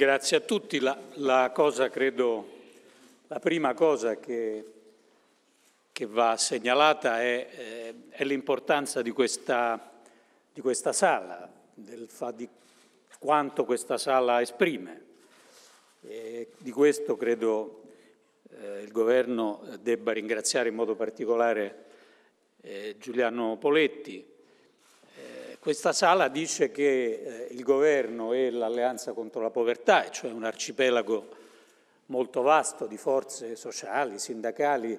Grazie a tutti. La, la, cosa, credo, la prima cosa che, che, va segnalata è, eh, è l'importanza di questa, di questa sala, del, di quanto questa sala esprime. E di questo credo eh, il Governo debba ringraziare in modo particolare eh, Giuliano Poletti, questa sala dice che eh, il governo e l'alleanza contro la povertà, cioè un arcipelago molto vasto di forze sociali, sindacali,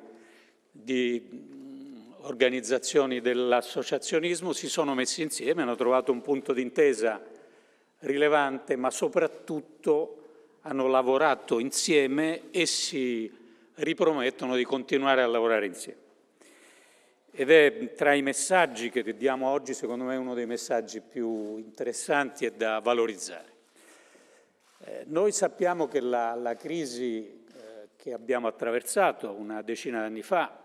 di mm, organizzazioni dell'associazionismo, si sono messi insieme, hanno trovato un punto d'intesa rilevante, ma soprattutto hanno lavorato insieme e si ripromettono di continuare a lavorare insieme. Ed è tra i messaggi che diamo oggi, secondo me, uno dei messaggi più interessanti e da valorizzare. Eh, noi sappiamo che la, la crisi eh, che abbiamo attraversato una decina d'anni fa,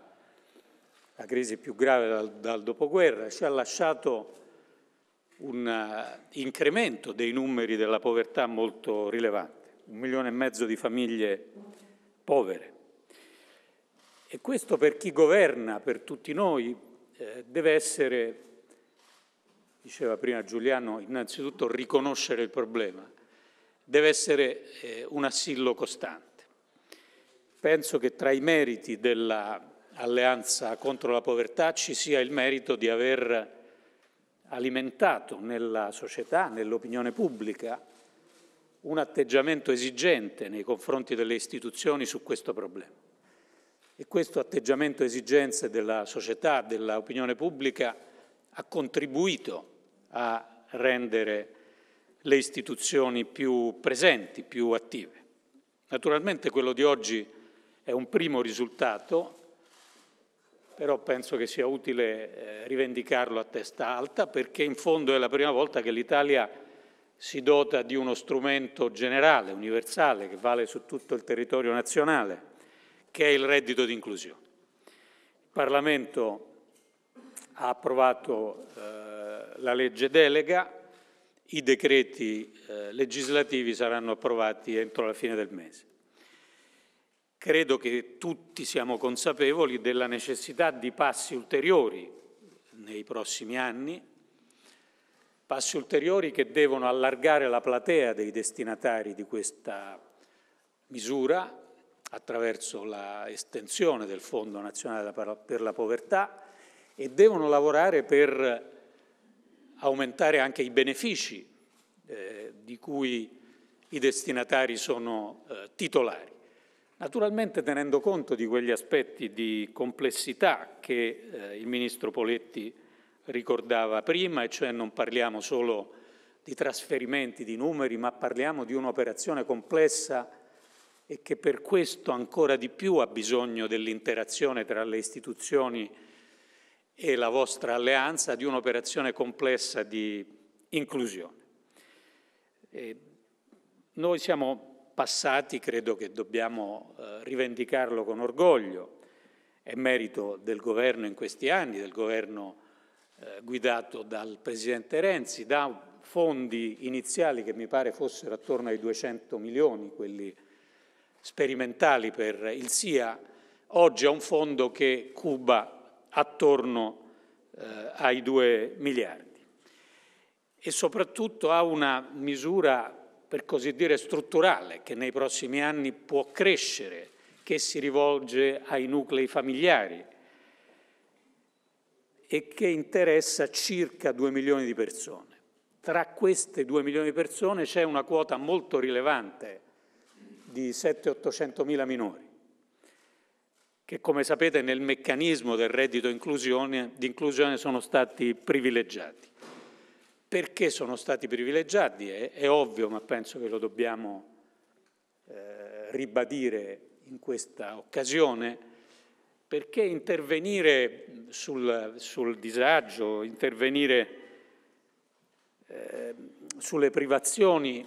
la crisi più grave dal, dal dopoguerra, ci ha lasciato un uh, incremento dei numeri della povertà molto rilevante, un milione e mezzo di famiglie povere, e questo per chi governa, per tutti noi, eh, deve essere, diceva prima Giuliano, innanzitutto riconoscere il problema, deve essere eh, un assillo costante. Penso che tra i meriti dell'alleanza contro la povertà ci sia il merito di aver alimentato nella società, nell'opinione pubblica, un atteggiamento esigente nei confronti delle istituzioni su questo problema. E questo atteggiamento esigenze della società, dell'opinione pubblica, ha contribuito a rendere le istituzioni più presenti, più attive. Naturalmente quello di oggi è un primo risultato, però penso che sia utile eh, rivendicarlo a testa alta perché in fondo è la prima volta che l'Italia si dota di uno strumento generale, universale, che vale su tutto il territorio nazionale che è il reddito di inclusione. Il Parlamento ha approvato eh, la legge delega, i decreti eh, legislativi saranno approvati entro la fine del mese. Credo che tutti siamo consapevoli della necessità di passi ulteriori nei prossimi anni, passi ulteriori che devono allargare la platea dei destinatari di questa misura, attraverso l'estensione del Fondo nazionale per la povertà e devono lavorare per aumentare anche i benefici eh, di cui i destinatari sono eh, titolari. Naturalmente tenendo conto di quegli aspetti di complessità che eh, il Ministro Poletti ricordava prima, e cioè non parliamo solo di trasferimenti, di numeri, ma parliamo di un'operazione complessa e che per questo ancora di più ha bisogno dell'interazione tra le istituzioni e la vostra alleanza di un'operazione complessa di inclusione. E noi siamo passati, credo che dobbiamo eh, rivendicarlo con orgoglio, è merito del governo in questi anni, del governo eh, guidato dal Presidente Renzi, da fondi iniziali che mi pare fossero attorno ai 200 milioni, quelli sperimentali per il SIA, oggi è un fondo che cuba attorno eh, ai 2 miliardi e soprattutto ha una misura per così dire strutturale che nei prossimi anni può crescere, che si rivolge ai nuclei familiari e che interessa circa 2 milioni di persone. Tra queste 2 milioni di persone c'è una quota molto rilevante di 7-800 mila minori, che come sapete nel meccanismo del reddito inclusione, di inclusione sono stati privilegiati. Perché sono stati privilegiati? È, è ovvio, ma penso che lo dobbiamo eh, ribadire in questa occasione, perché intervenire sul, sul disagio, intervenire eh, sulle privazioni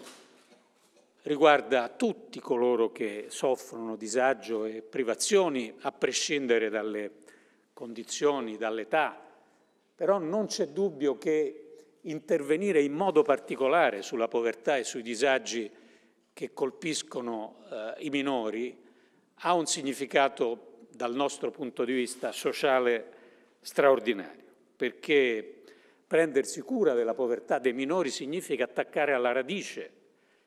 riguarda tutti coloro che soffrono disagio e privazioni, a prescindere dalle condizioni, dall'età, però non c'è dubbio che intervenire in modo particolare sulla povertà e sui disagi che colpiscono eh, i minori ha un significato dal nostro punto di vista sociale straordinario, perché prendersi cura della povertà dei minori significa attaccare alla radice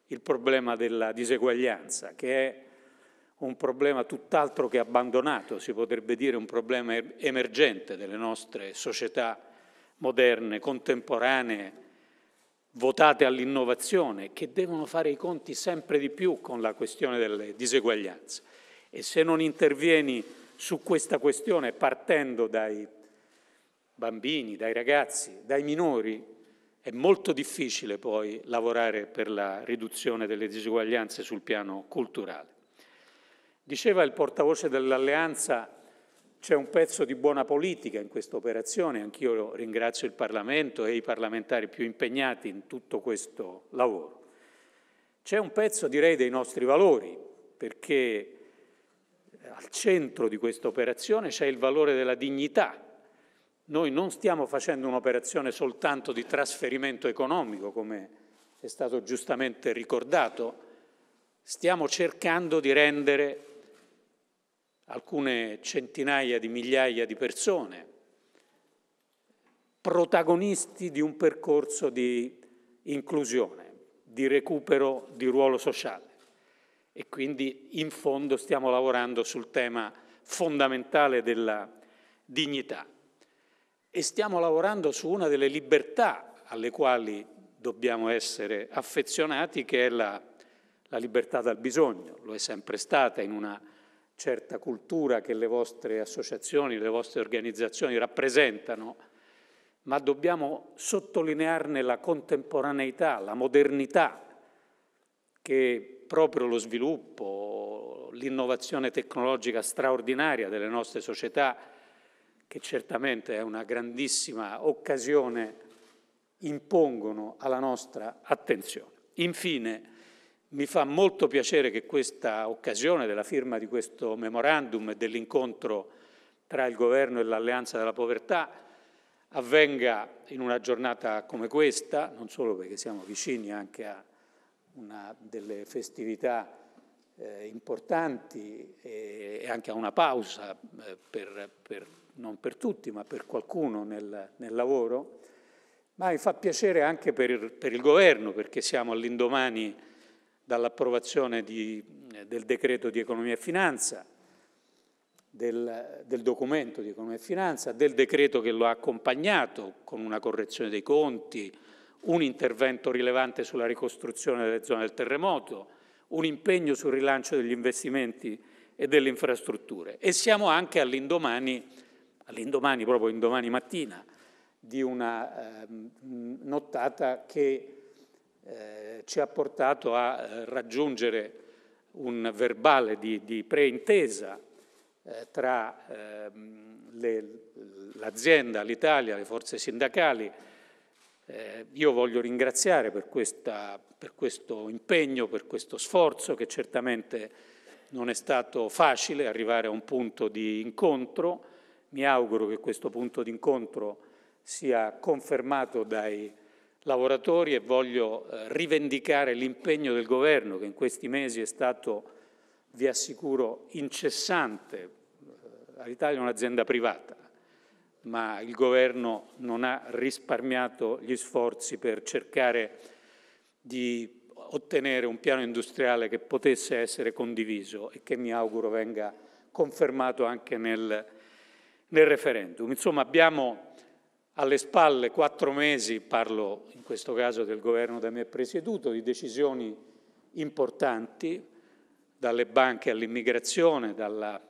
il problema della diseguaglianza, che è un problema tutt'altro che abbandonato, si potrebbe dire un problema er-, emergente delle nostre società moderne, contemporanee, votate all'innovazione, che devono fare i conti sempre di più con la questione delle diseguaglianze. E se non intervieni su questa questione partendo dai bambini, dai ragazzi, dai minori, è molto difficile poi lavorare per la riduzione delle disuguaglianze sul piano culturale. Diceva il portavoce dell'Alleanza c'è un pezzo di buona politica in questa operazione, anch'io ringrazio il Parlamento e i parlamentari più impegnati in tutto questo lavoro. C'è un pezzo, direi, dei nostri valori, perché al centro di questa operazione c'è il valore della dignità, noi non stiamo facendo un'operazione soltanto di trasferimento economico, come è stato giustamente ricordato, stiamo cercando di rendere alcune centinaia di migliaia di persone protagonisti di un percorso di inclusione, di recupero di ruolo sociale. E quindi in fondo stiamo lavorando sul tema fondamentale della dignità e stiamo lavorando su una delle libertà alle quali dobbiamo essere affezionati, che è la, la libertà dal bisogno. Lo è sempre stata in una certa cultura che le vostre associazioni, le vostre organizzazioni rappresentano, ma dobbiamo sottolinearne la contemporaneità, la modernità che proprio lo sviluppo, l'innovazione tecnologica straordinaria delle nostre società che certamente è una grandissima occasione, impongono alla nostra attenzione. Infine, mi fa molto piacere che questa occasione della firma di questo memorandum e dell'incontro tra il governo e l'alleanza della povertà avvenga in una giornata come questa, non solo perché siamo vicini anche a una delle festività eh, importanti e, e, anche a una pausa, eh, per, per, non per tutti ma per qualcuno nel, nel lavoro, ma mi fa piacere anche per il, per il governo perché siamo all'indomani dall'approvazione eh, del decreto di economia e finanza, del, del documento di economia e finanza, del decreto che lo ha accompagnato con una correzione dei conti, un intervento rilevante sulla ricostruzione delle zone del terremoto, un impegno sul rilancio degli investimenti e delle infrastrutture. E siamo anche all'indomani, all'indomani proprio indomani mattina, di una eh, nottata che eh, ci ha portato a eh, raggiungere un verbale di, di preintesa eh, tra ehm, le, l'azienda, l'Italia, le forze sindacali, eh, io voglio ringraziare per, questa, per, questo impegno, per questo sforzo che certamente non è stato facile arrivare a un punto di incontro. Mi auguro che questo punto di incontro sia confermato dai lavoratori e voglio eh, rivendicare l'impegno del Governo che in questi mesi è stato, vi assicuro, incessante. Eh, L'Italia è un'azienda privata, ma il governo non ha risparmiato gli sforzi per cercare di ottenere un piano industriale che potesse essere condiviso e che mi auguro venga confermato anche nel, nel referendum. Insomma, abbiamo alle spalle quattro mesi, parlo in questo caso del governo da me presieduto, di decisioni importanti, dalle banche all'immigrazione, dalla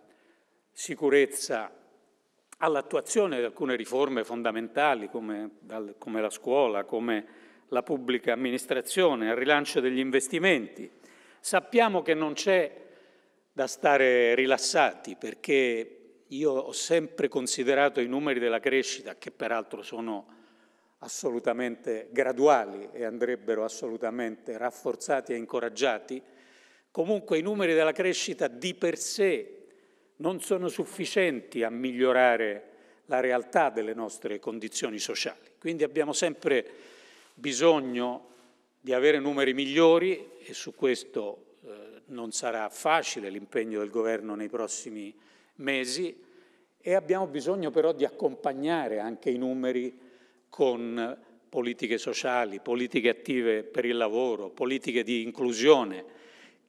sicurezza all'attuazione di alcune riforme fondamentali come, dal, come la scuola, come la pubblica amministrazione, al rilancio degli investimenti. Sappiamo che non c'è da stare rilassati perché io ho sempre considerato i numeri della crescita, che peraltro sono assolutamente graduali e andrebbero assolutamente rafforzati e incoraggiati, comunque i numeri della crescita di per sé non sono sufficienti a migliorare la realtà delle nostre condizioni sociali. Quindi abbiamo sempre bisogno di avere numeri migliori e su questo eh, non sarà facile l'impegno del governo nei prossimi mesi e abbiamo bisogno però di accompagnare anche i numeri con politiche sociali, politiche attive per il lavoro, politiche di inclusione,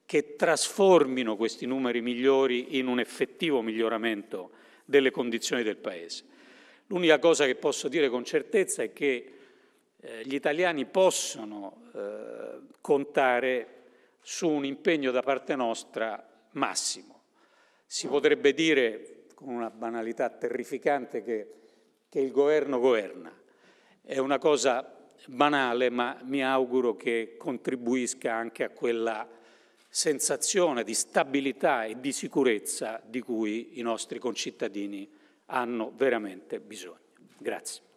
che trasformino questi numeri migliori in un effettivo miglioramento delle condizioni del Paese. L'unica cosa che posso dire con certezza è che eh, gli italiani possono eh, contare su un impegno da parte nostra massimo. Si potrebbe dire, con una banalità terrificante, che, che il governo governa. È una cosa banale, ma mi auguro che contribuisca anche a quella sensazione di stabilità e di sicurezza di cui i nostri concittadini hanno veramente bisogno. Grazie.